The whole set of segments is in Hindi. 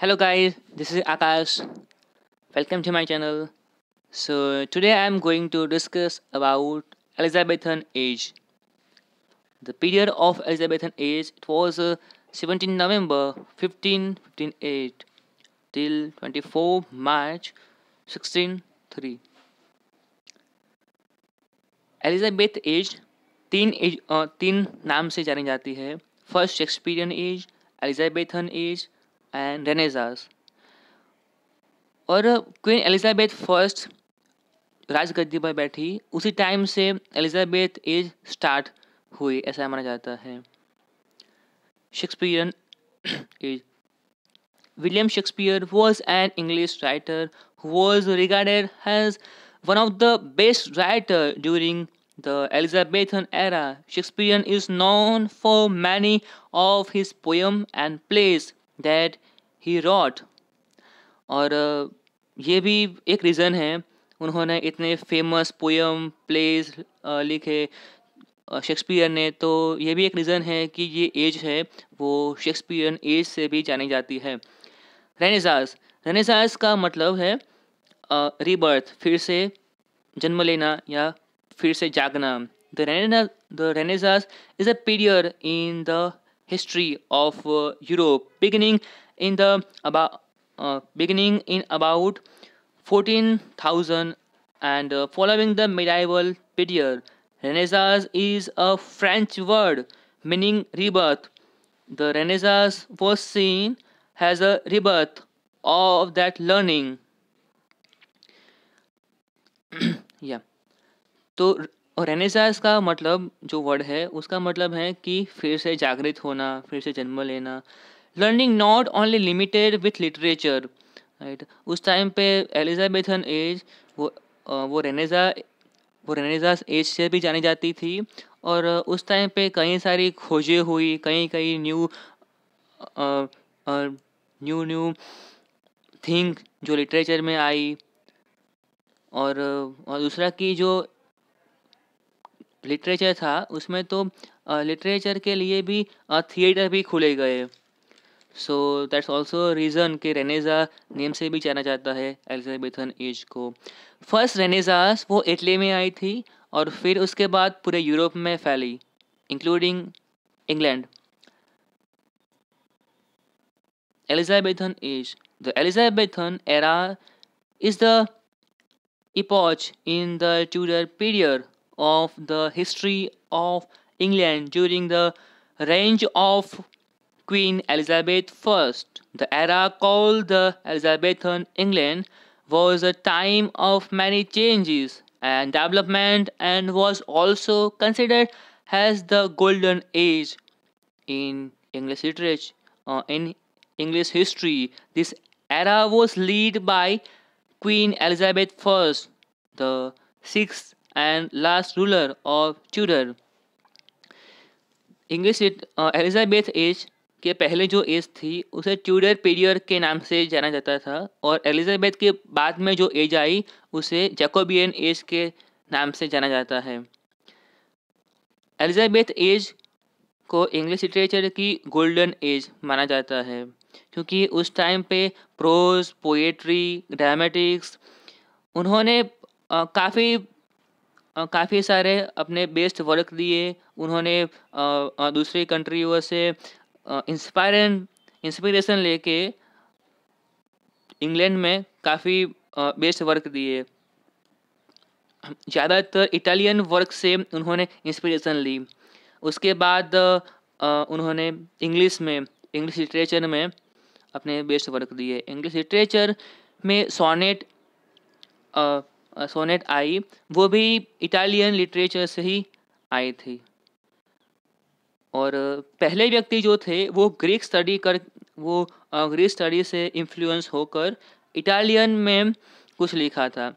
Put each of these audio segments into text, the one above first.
hello guys this is akash welcome to my channel so today i am going to discuss about elizabethan age the period of elizabethan age it was uh, 17 november 1558 till 24 march 163 Elizabeth age तीन एज तीन नाम से जानी जाती है first shakespearean age elizabethan age and renaissance और क्वीन एलिजाबेथ फर्स्ट राजगद्दी पर बैठी उसी टाइम से एलिजाबेथ एज स्टार्ट हुई ऐसा माना जाता है Shakespeare age William Shakespeare was an English writer was regarded has one of the best writer during the Elizabethan era Shakespeare is known for many of his poem and plays that he wrote और ये भी एक रीज़न है उन्होंने इतने फेमस पोएम प्लेज लिखे शेक्सपियर ने तो ये भी एक रीज़न है कि ये एज है वो शेक्सपियर एज से भी जानी जाती है रेनेसास रेनेसास का मतलब है रीबर्थ फिर से जन्म लेना या फिर से जागना the renaissance is a period in the history of uh, Europe beginning in the about uh, beginning in about 14,000 and uh, following the medieval period. Renaissance is a French word meaning rebirth. The Renaissance was seen as a rebirth of that learning. yeah. So और रेनेसांस का मतलब जो वर्ड है उसका मतलब है कि फिर से जागृत होना फिर से जन्म लेना learning not only limited with literature right उस टाइम पे एलिजाबेथन एज वो वो रेनेजा वो रेनेजास एज से भी जानी जाती थी और उस टाइम पे कई सारी खोजें हुई कई कई न्यू न्यू न्यू थिंग जो लिटरेचर में आई और और दूसरा कि जो लिटरेचर था उसमें तो लिटरेचर के लिए भी थिएटर भी खुले गए सो दैट्स ऑल्सो रीज़न कि रेनेजा नेम से भी जाना जाता है एलिजाबेथन एज को फर्स्ट रेनेजास वो इटली में आई थी और फिर उसके बाद पूरे यूरोप में फैली including England Elizabethan age the Elizabethan era is the epoch in the Tudor period of the history of England during the reign of Queen Elizabeth I. The era called the Elizabethan England was a time of many changes and development and was also considered as the golden age in English literature. Uh, in English history, this era was led by Queen Elizabeth I, the sixth and last ruler of Tudor. English uh, Elizabeth age के पहले जो एज थी उसे ट्यूडर पीरियड के नाम से जाना जाता था और एलिजाबेथ के बाद में जो एज आई उसे जैकोबियन एज के नाम से जाना जाता है एलिजाबेथ एज को इंग्लिश लिटरेचर की गोल्डन एज माना जाता है क्योंकि उस टाइम पे प्रोज पोएट्री ड्रामेटिक्स उन्होंने uh, काफ़ी काफ़ी सारे अपने बेस्ट वर्क दिए उन्होंने दूसरी कंट्रियों से इंस्पायर इंस्पिरेशन लेके इंग्लैंड में काफ़ी बेस्ट वर्क दिए ज़्यादातर इटालियन वर्क से उन्होंने इंस्पिरेशन ली उसके बाद उन्होंने इंग्लिश में इंग्लिश लिटरेचर में अपने बेस्ट वर्क दिए इंग्लिश लिटरेचर में सोनेट सोनेट आई वो भी इटालियन लिटरेचर से ही आई थी और पहले व्यक्ति जो थे वो ग्रीक स्टडी कर वो ग्रीक स्टडी से इन्फ्लुएंस होकर इटालियन में कुछ लिखा था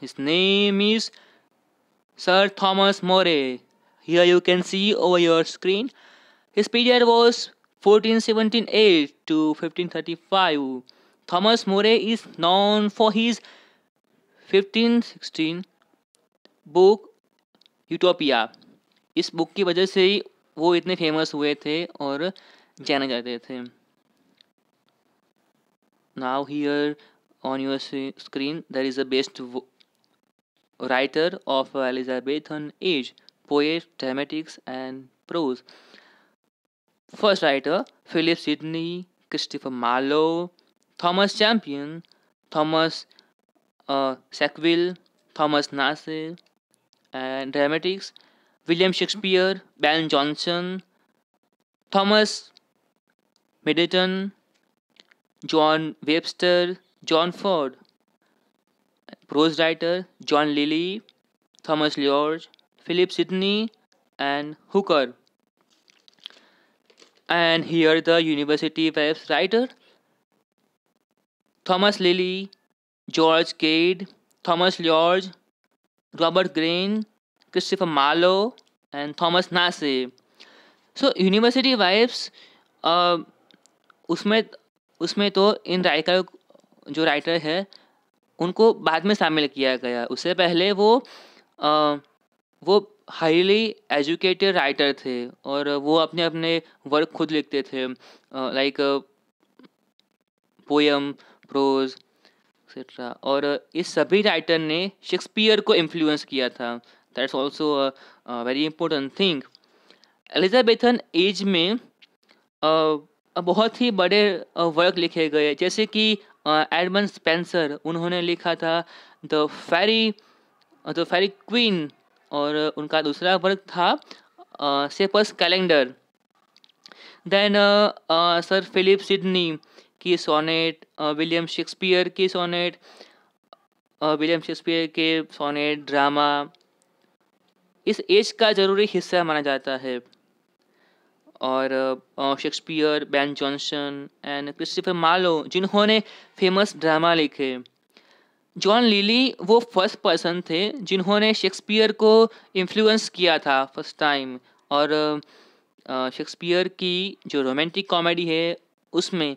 his name is sir Thomas More here you can see over your screen his period was 1478 thirty 1535. Thomas More is known for his fifteen sixteen book Utopia इस बुक की वजह से ही वो इतने फेमस हुए थे और जाने जाते थे now here on your screen there is the best writer of Elizabethan age poet dramatics and prose first writer Philip Sidney Christopher Marlowe Thomas Champion Thomas uh, Sackville, Thomas Nasse, and dramatics, William Shakespeare, Ben Johnson, Thomas Middleton, John Webster, John Ford, prose writer John Lilly, Thomas George, Philip Sidney, and Hooker. And here the university webs writer Thomas Lilly, George Kyd Thomas Lodge Robert Greene Christopher Marlowe and Thomas Nashe so university wives उसमें उसमें तो इन राइटर जो राइटर है उनको बाद में शामिल किया गया उससे पहले वो आ, uh, वो हाईली एजुकेटेड राइटर थे और वो अपने अपने वर्क खुद लिखते थे लाइक पोएम प्रोज़ एक्सेट्रा और इस सभी राइटर ने शेक्सपियर को इन्फ्लुएंस किया था that's also very important thing Elizabethan age में बहुत ही बड़े वर्क लिखे गए जैसे कि एडमन स्पेंसर उन्होंने लिखा था the Faerie the Faerie Queene और उनका दूसरा वर्क था Shepheardes Calender then sir Philip Sidney की सोनेट विलियम शेक्सपियर की सोनेट विलियम शेक्सपियर के सोनेट ड्रामा इस एज का ज़रूरी हिस्सा माना जाता है और Shakespeare Ben Jonson and Christopher Marlowe जिन्होंने फेमस ड्रामा लिखे जॉन लिली वो फर्स्ट पर्सन थे जिन्होंने शेक्सपियर को इन्फ्लुएंस किया था फर्स्ट टाइम और शेक्सपियर की जो रोमांटिक कॉमेडी है उसमें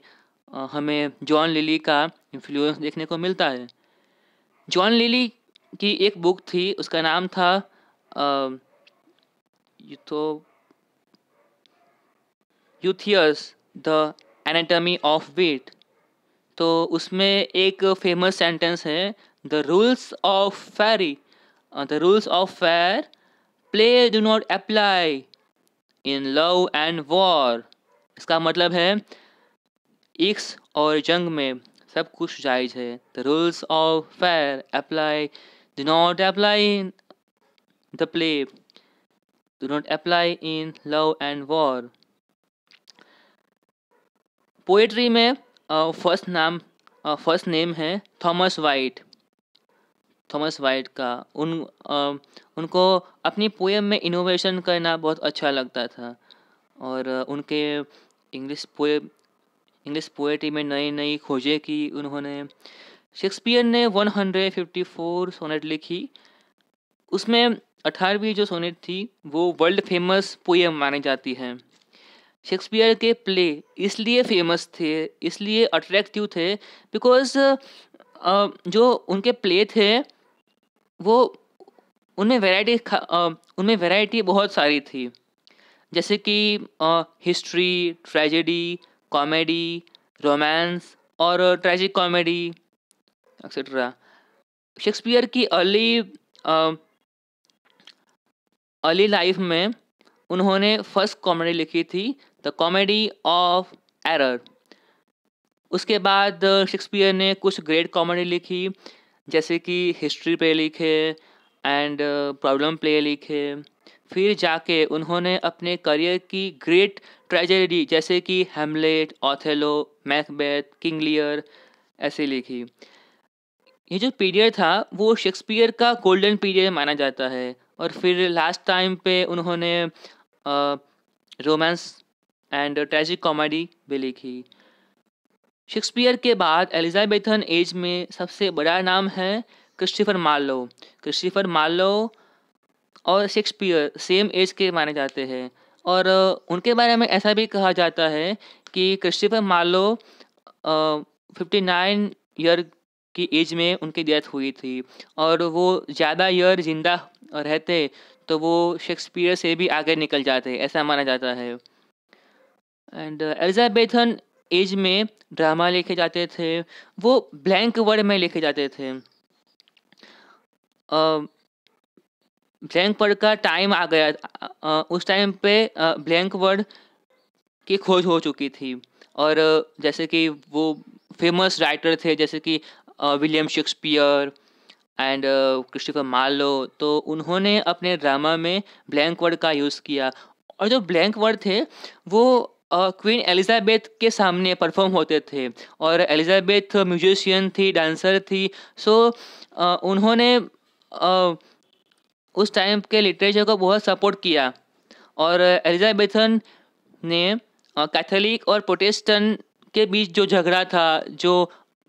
हमें जॉन लिली का इन्फ्लुएंस देखने को मिलता है जॉन लिली की एक बुक थी उसका नाम था यूथो Euphues the anatomy of wit तो उसमें एक फेमस सेंटेंस है the rules of fairy the rules of fair play do not apply in love and war इसका मतलब है इश्क और जंग में सब कुछ जायज है the rules of fair apply do not apply in the play do not apply in love and war poetry में फर्स्ट नाम फर्स्ट नेम है थॉमस वाइट थॉमस वाइट का उन uh, उनको अपनी पोएम में इनोवेशन करना बहुत अच्छा लगता था और uh, उनके इंग्लिश पोएम इंग्लिश पोएट्री में नई नई खोजें की उन्होंने शेक्सपियर ने 154 सोनेट लिखी उसमें अठारहवीं जो सोनेट थी वो वर्ल्ड फेमस पोएम मानी जाती है शेक्सपियर के प्ले इसलिए फेमस थे इसलिए अट्रैक्टिव थे बिकॉज जो उनके प्ले थे वो उनमें वैरायटी उनमें वैरायटी बहुत सारी थी जैसे कि हिस्ट्री ट्रेजेडी कॉमेडी रोमांस और ट्रेजिक कॉमेडी एक्सेट्रा शेक्सपियर की अर्ली अर्ली लाइफ में उन्होंने फर्स्ट कॉमेडी लिखी थी द कॉमेडी ऑफ एरर उसके बाद शेक्सपियर ने कुछ ग्रेट कॉमेडी लिखी जैसे कि हिस्ट्री प्ले लिखे एंड प्रॉब्लम प्ले लिखे फिर जाके उन्होंने अपने करियर की ग्रेट ट्रेजेडी जैसे कि Hamlet Othello Macbeth King Lear ऐसे लिखी ये जो पीरियड था वो शेक्सपियर का गोल्डन पीरियड माना जाता है और फिर लास्ट टाइम पे उन्होंने रोमांस एंड ट्रेजिक कॉमेडी भी लिखी शेक्सपियर के बाद एलिजाबेथन एज में सबसे बड़ा नाम है क्रिस्टिफर मार्लो क्रिस्टिफर मार्लो और शेक्सपियर सेम एज के माने जाते हैं और उनके बारे में ऐसा भी कहा जाता है कि Christopher Marlowe fifty nine year की एज में उनकी डेथ हुई थी और वो ज़्यादा ईयर जिंदा रहते तो वो शेक्सपियर से भी आगे निकल जाते ऐसा माना जाता है एंड एलिजाबेथन एज में ड्रामा लिखे जाते थे वो ब्लैंक वर्ड में लिखे जाते थे ब्लैंक वर्ड का टाइम आ गया उस टाइम पे ब्लैंक वर्ड की खोज हो चुकी थी और जैसे कि वो फेमस राइटर थे जैसे कि विलियम शेक्सपियर एंड क्रिस्टोफर मालो तो उन्होंने अपने ड्रामा में ब्लैंक वर्ड का यूज़ किया और जो ब्लैंक वर्ड थे वो क्वीन uh, एलिजाबेथ के सामने परफॉर्म होते थे और एलिजाबेथ म्यूजिशियन थी डांसर थी सो so, uh, उन्होंने uh, उस टाइम के लिटरेचर को बहुत सपोर्ट किया और एलिजाबेथन ने कैथोलिक और प्रोटेस्टन के बीच जो झगड़ा था जो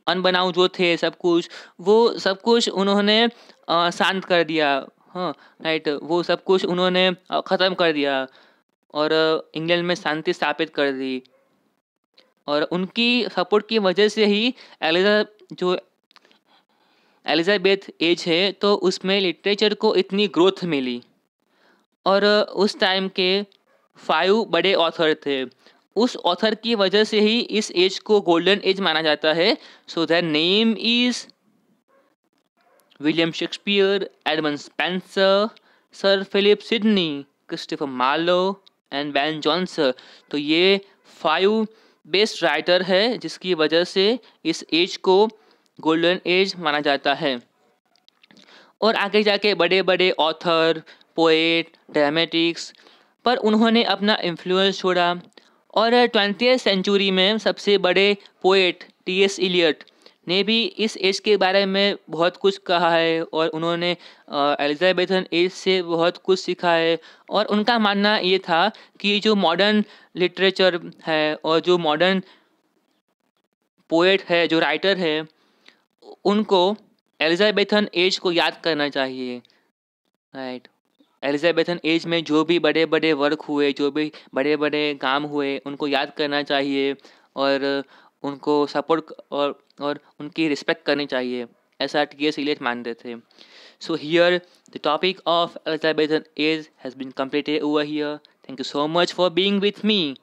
अनबनाव जो थे सब कुछ वो सब कुछ उन्होंने शांत कर दिया हाँ राइट वो सब कुछ उन्होंने ख़त्म कर दिया और इंग्लैंड में शांति स्थापित कर दी और उनकी सपोर्ट की वजह से ही एलिजा जो एलिजाबेथ एज है तो उसमें लिटरेचर को इतनी ग्रोथ मिली और उस टाइम के फाइव बड़े ऑथर थे उस ऑथर की वजह से ही इस एज को गोल्डन एज माना जाता है so the name is William Shakespeare Edmund Spenser sir Philip Sidney Christopher Marlowe and Ben Jonson तो ये फाइव बेस्ट राइटर है जिसकी वजह से इस एज को गोल्डन एज माना जाता है और आगे जाके बड़े बड़े ऑथर पोएट ड्रामेटिक्स पर उन्होंने अपना इन्फ्लुएंस छोड़ा और ट्वेंटी सेंचुरी में सबसे बड़े पोएट टी एस इलियट ने भी इस एज के बारे में बहुत कुछ कहा है और उन्होंने एलिजाबेथन एज से बहुत कुछ सीखा है और उनका मानना ये था कि जो मॉडर्न लिटरेचर है और जो मॉडर्न पोएट है जो राइटर है उनको एलिजाबेथन एज को याद करना चाहिए राइट एलिजाबेथन एज में जो भी बड़े बड़े वर्क हुए जो भी बड़े बड़े काम हुए उनको याद करना चाहिए और उनको सपोर्ट और और उनकी रिस्पेक्ट करनी चाहिए ऐसा टी एस इलेट मानते थे so here the topic of Elizabethan age has been completed over here thank you so much for being with me